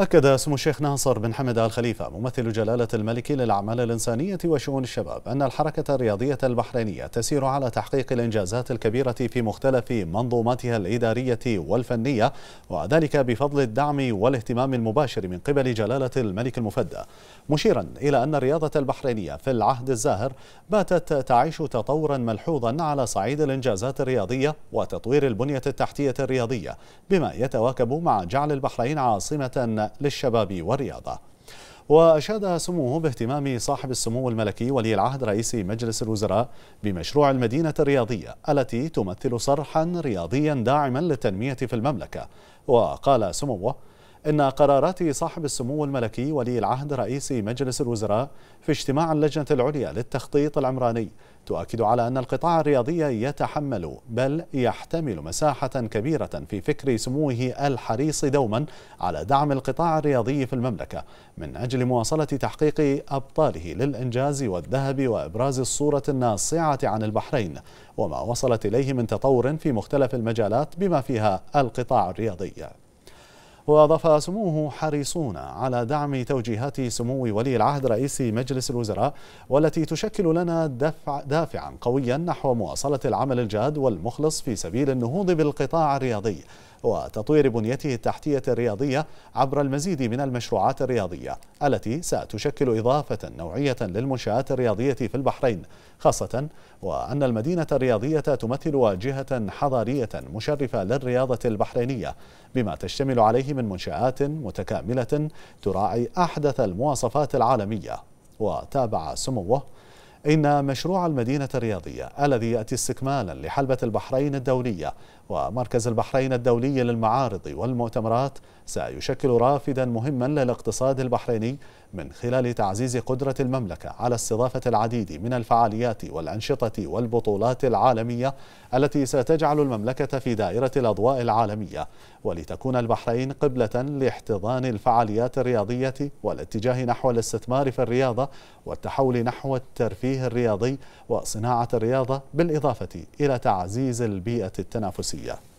أكد اسم الشيخ ناصر بن حمد آل خليفة ممثل جلالة الملك للأعمال الإنسانية وشؤون الشباب أن الحركة الرياضية البحرينية تسير على تحقيق الإنجازات الكبيرة في مختلف منظوماتها الإدارية والفنية وذلك بفضل الدعم والاهتمام المباشر من قبل جلالة الملك المفدى مشيرا إلى أن الرياضة البحرينية في العهد الزاهر باتت تعيش تطورا ملحوظا على صعيد الإنجازات الرياضية وتطوير البنية التحتية الرياضية بما يتواكب مع جعل البحرين عاصمة للشباب والرياضة وأشاد سموه باهتمام صاحب السمو الملكي ولي العهد رئيس مجلس الوزراء بمشروع المدينة الرياضية التي تمثل صرحا رياضيا داعما للتنمية في المملكة وقال سموه أن قرارات صاحب السمو الملكي ولي العهد رئيس مجلس الوزراء في اجتماع اللجنة العليا للتخطيط العمراني تؤكد على أن القطاع الرياضي يتحمل بل يحتمل مساحة كبيرة في فكر سموه الحريص دوما على دعم القطاع الرياضي في المملكة من أجل مواصلة تحقيق أبطاله للإنجاز والذهب وإبراز الصورة الناصعة عن البحرين وما وصلت إليه من تطور في مختلف المجالات بما فيها القطاع الرياضي وأضاف سموه حريصون على دعم توجيهات سمو ولي العهد رئيس مجلس الوزراء والتي تشكل لنا دفع دافعا قويا نحو مواصلة العمل الجاد والمخلص في سبيل النهوض بالقطاع الرياضي وتطوير بنيته التحتية الرياضية عبر المزيد من المشروعات الرياضية التي ستشكل إضافة نوعية للمنشآت الرياضية في البحرين خاصة وأن المدينة الرياضية تمثل واجهة حضارية مشرفة للرياضة البحرينية بما تشتمل عليه من منشآت متكاملة تراعي أحدث المواصفات العالمية وتابع سموه إن مشروع المدينة الرياضية الذي يأتي استكمالا لحلبة البحرين الدولية ومركز البحرين الدولي للمعارض والمؤتمرات سيشكل رافدا مهما للاقتصاد البحريني من خلال تعزيز قدرة المملكة على استضافة العديد من الفعاليات والأنشطة والبطولات العالمية التي ستجعل المملكة في دائرة الأضواء العالمية ولتكون البحرين قبلة لاحتضان الفعاليات الرياضية والاتجاه نحو الاستثمار في الرياضة والتحول نحو الترفيه الرياضي وصناعة الرياضة بالإضافة إلى تعزيز البيئة التنافسية